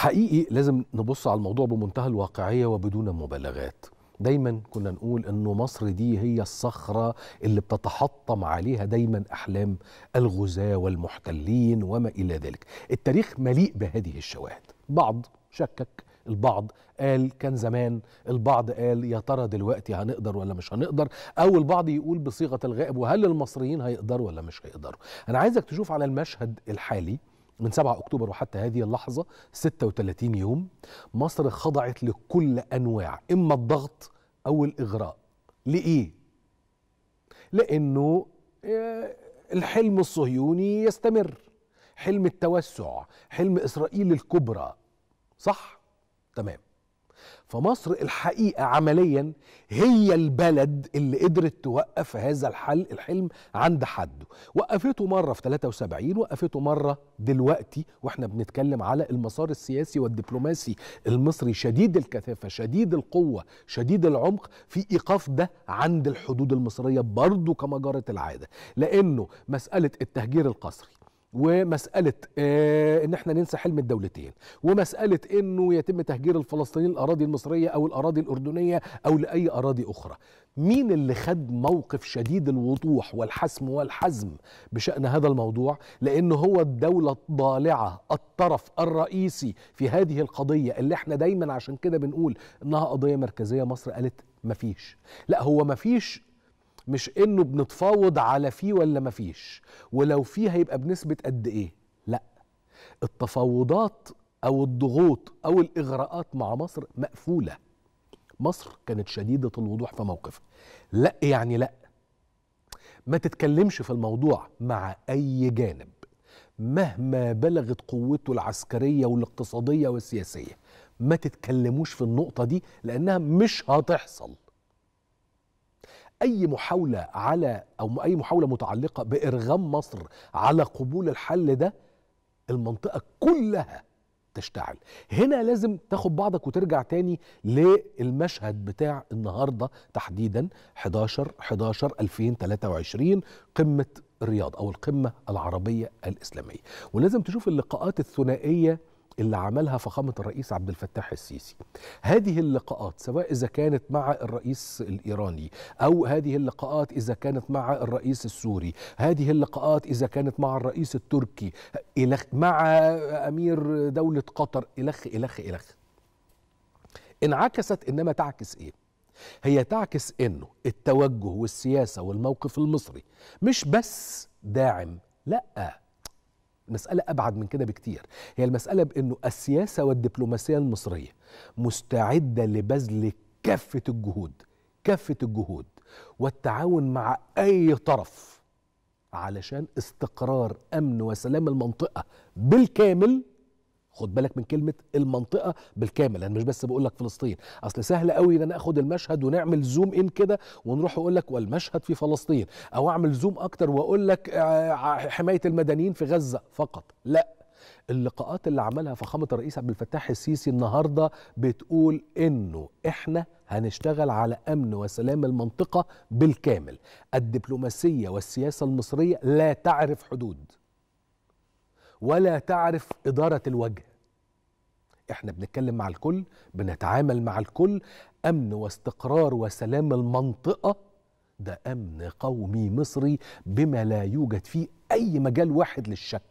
حقيقي لازم نبص على الموضوع بمنتهى الواقعيه وبدون مبالغات دايما كنا نقول انه مصر دي هي الصخره اللي بتتحطم عليها دايما احلام الغزاة والمحتلين وما الى ذلك التاريخ مليء بهذه الشواهد بعض شكك البعض قال كان زمان البعض قال يا ترى دلوقتي هنقدر ولا مش هنقدر او البعض يقول بصيغه الغائب وهل المصريين هيقدروا ولا مش هيقدروا انا عايزك تشوف على المشهد الحالي من 7 أكتوبر وحتى هذه اللحظة 36 يوم مصر خضعت لكل أنواع إما الضغط أو الإغراء لإيه؟ لأنه آه، الحلم الصهيوني يستمر حلم التوسع حلم إسرائيل الكبرى صح؟ تمام فمصر الحقيقه عمليا هي البلد اللي قدرت توقف هذا الحل الحلم عند حده وقفته مره في 73 وقفته مره دلوقتي واحنا بنتكلم على المسار السياسي والدبلوماسي المصري شديد الكثافه شديد القوه شديد العمق في ايقاف ده عند الحدود المصريه برضه كما جرت العاده لانه مساله التهجير القسري ومساله آه ان احنا ننسى حلم الدولتين ومساله انه يتم تهجير الفلسطينيين الاراضي المصريه او الاراضي الاردنيه او لاي اراضي اخرى مين اللي خد موقف شديد الوضوح والحسم والحزم بشان هذا الموضوع لانه هو الدوله الضالعه الطرف الرئيسي في هذه القضيه اللي احنا دايما عشان كده بنقول انها قضيه مركزيه مصر قالت مفيش لا هو مفيش مش انه بنتفاوض على فيه ولا مفيش ولو فيه هيبقى بنسبه قد ايه لا التفاوضات او الضغوط او الاغراءات مع مصر مقفوله مصر كانت شديده الوضوح في موقفها لا يعني لا ما تتكلمش في الموضوع مع اي جانب مهما بلغت قوته العسكريه والاقتصاديه والسياسيه ما تتكلموش في النقطه دي لانها مش هتحصل اي محاوله على او اي محاوله متعلقه بارغام مصر على قبول الحل ده المنطقه كلها تشتعل هنا لازم تاخد بعضك وترجع تاني للمشهد بتاع النهارده تحديدا 11 11 2023 قمه الرياض او القمه العربيه الاسلاميه ولازم تشوف اللقاءات الثنائيه اللي عملها فخامة الرئيس عبد الفتاح السيسي هذه اللقاءات سواء إذا كانت مع الرئيس الإيراني أو هذه اللقاءات إذا كانت مع الرئيس السوري هذه اللقاءات إذا كانت مع الرئيس التركي مع أمير دولة قطر إلخ إلخ إلخ انعكست إنما تعكس إيه هي تعكس إنه التوجه والسياسة والموقف المصري مش بس داعم لأ المسألة أبعد من كده بكتير هي المسألة بأنه السياسة والدبلوماسية المصرية مستعدة لبذل كافة الجهود كافة الجهود والتعاون مع أي طرف علشان استقرار أمن وسلام المنطقة بالكامل خد بالك من كلمه المنطقه بالكامل انا مش بس بقول لك فلسطين اصل سهل قوي ان انا اخد المشهد ونعمل زوم ان كده ونروح اقول لك والمشهد في فلسطين او اعمل زوم اكتر واقول لك آه، حمايه المدنيين في غزه فقط لا اللقاءات اللي عملها فخامه الرئيس عبد الفتاح السيسي النهارده بتقول انه احنا هنشتغل على امن وسلام المنطقه بالكامل الدبلوماسيه والسياسه المصريه لا تعرف حدود ولا تعرف إدارة الوجه احنا بنتكلم مع الكل بنتعامل مع الكل أمن واستقرار وسلام المنطقة ده أمن قومي مصري بما لا يوجد فيه أي مجال واحد للشك